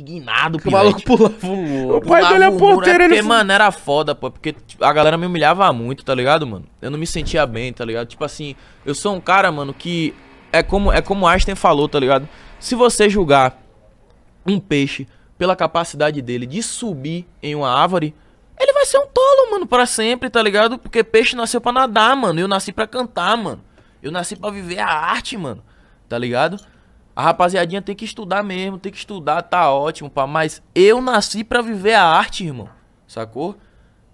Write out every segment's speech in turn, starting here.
indignado, que O maluco pulava o muro. O pai dele é ponteiro, é porque, ele... mano, era foda, pô. Porque tipo, a galera me humilhava muito, tá ligado, mano? Eu não me sentia bem, tá ligado? Tipo assim, eu sou um cara, mano, que... É como, é como Einstein falou, tá ligado? Se você julgar um peixe pela capacidade dele de subir em uma árvore, ele vai ser um tolo, mano, para sempre, tá ligado? Porque peixe nasceu para nadar, mano. Eu nasci para cantar, mano. Eu nasci para viver a arte, mano. Tá ligado? A rapaziadinha tem que estudar mesmo, tem que estudar, tá ótimo, pá. Mas eu nasci para viver a arte, irmão. Sacou?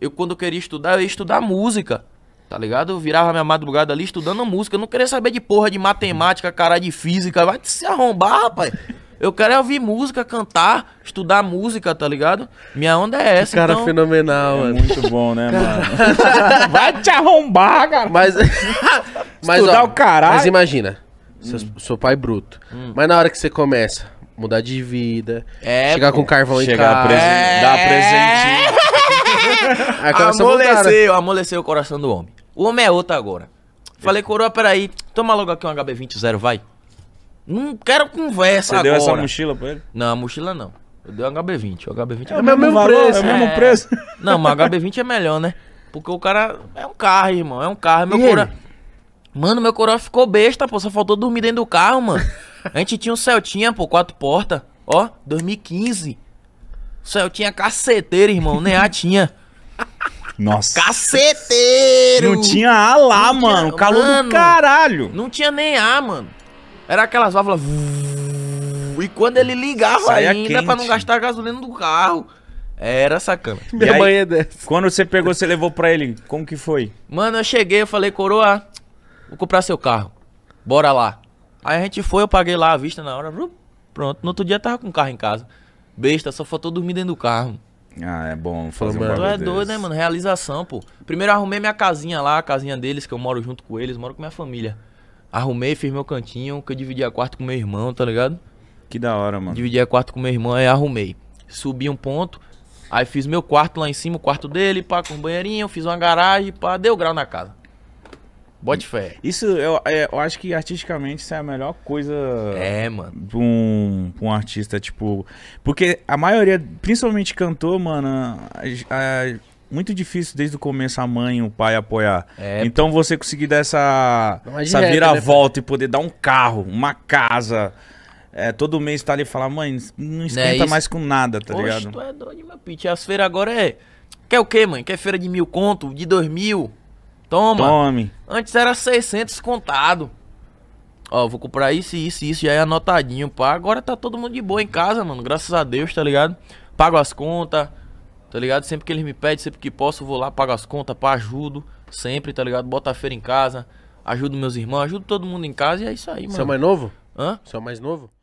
Eu, quando eu queria estudar, eu ia estudar música. Tá ligado? Eu virava minha madrugada ali estudando música. Eu não queria saber de porra de matemática, cara, de física. Vai se arrombar, rapaz. Eu quero é ouvir música, cantar, estudar música, tá ligado? Minha onda é essa, Cara então... fenomenal, é Muito bom, né, mano? Vai te arrombar, cara. Mas. mas estudar ó, o caralho. Mas imagina. Seu, hum. seu pai bruto. Hum. Mas na hora que você começa, mudar de vida, é, chegar com carvão chegar em casa, é... dar presentinho. Aí né? amoleceu, amoleceu o coração do homem. O homem é outro agora. Falei, coroa, peraí, toma logo aqui um HB20 vai. Não quero conversa Você agora. Você deu essa mochila pra ele? Não, a mochila não. Eu dei um HB20. O HB20 é, é o mesmo, mesmo preço. É o mesmo é. preço. Não, mas o HB20 é melhor, né? Porque o cara é um carro, irmão. É um carro. É meu, cora... Mano, meu coroa ficou besta, pô. Só faltou dormir dentro do carro, mano. A gente tinha um Celtinha, pô, quatro portas. Ó, 2015. Celtinha caceteiro, irmão. Nem a tinha. Nossa. Caceteiro! Não tinha A lá, não mano. Tinha, calor mano, do caralho. Não tinha nem A, mano. Era aquelas válvulas. E quando ele ligava Saia ainda quente. pra não gastar gasolina do carro. Era sacana. Minha mãe é dessa. Quando você pegou, você levou pra ele. Como que foi? Mano, eu cheguei, eu falei, coroa. Vou comprar seu carro. Bora lá. Aí a gente foi, eu paguei lá a vista na hora. Pronto. No outro dia tava com o carro em casa. Besta, só faltou dormir dentro do carro. Ah, é bom fazer mano, um Tu é doido, né, mano? Realização, pô. Primeiro arrumei minha casinha lá, a casinha deles, que eu moro junto com eles, moro com minha família. Arrumei, fiz meu cantinho, que eu dividi a quarto com meu irmão, tá ligado? Que da hora, mano. Dividi a quarto com meu irmão, aí arrumei. Subi um ponto, aí fiz meu quarto lá em cima, o quarto dele, pá, com um banheirinho, fiz uma garagem, pá, deu grau na casa. Bote fé. Isso, eu, é, eu acho que artisticamente isso é a melhor coisa. É, mano. Pra um, pra um artista, tipo. Porque a maioria, principalmente cantor, mano, é, é muito difícil desde o começo a mãe e o pai apoiar. É, então pô. você conseguir dar essa, Uma essa né? vira-volta né? e poder dar um carro, uma casa. É, todo mês tá ali e falar, mãe, não né, esquenta é mais com nada, tá Oxe, ligado? Tu é doido, meu pitch. As feiras agora é. Quer o quê, mãe? Quer feira de mil conto, de dois mil? Toma. Tome. Antes era 600 contado. Ó, vou comprar isso, isso, isso, já é anotadinho, pá. Agora tá todo mundo de boa em casa, mano. Graças a Deus, tá ligado? Pago as contas, tá ligado? Sempre que eles me pedem, sempre que posso, vou lá, pago as contas, pá, ajudo. Sempre, tá ligado? Bota a feira em casa, ajudo meus irmãos, ajudo todo mundo em casa e é isso aí, mano. Você é mais novo? Hã? Você é mais novo?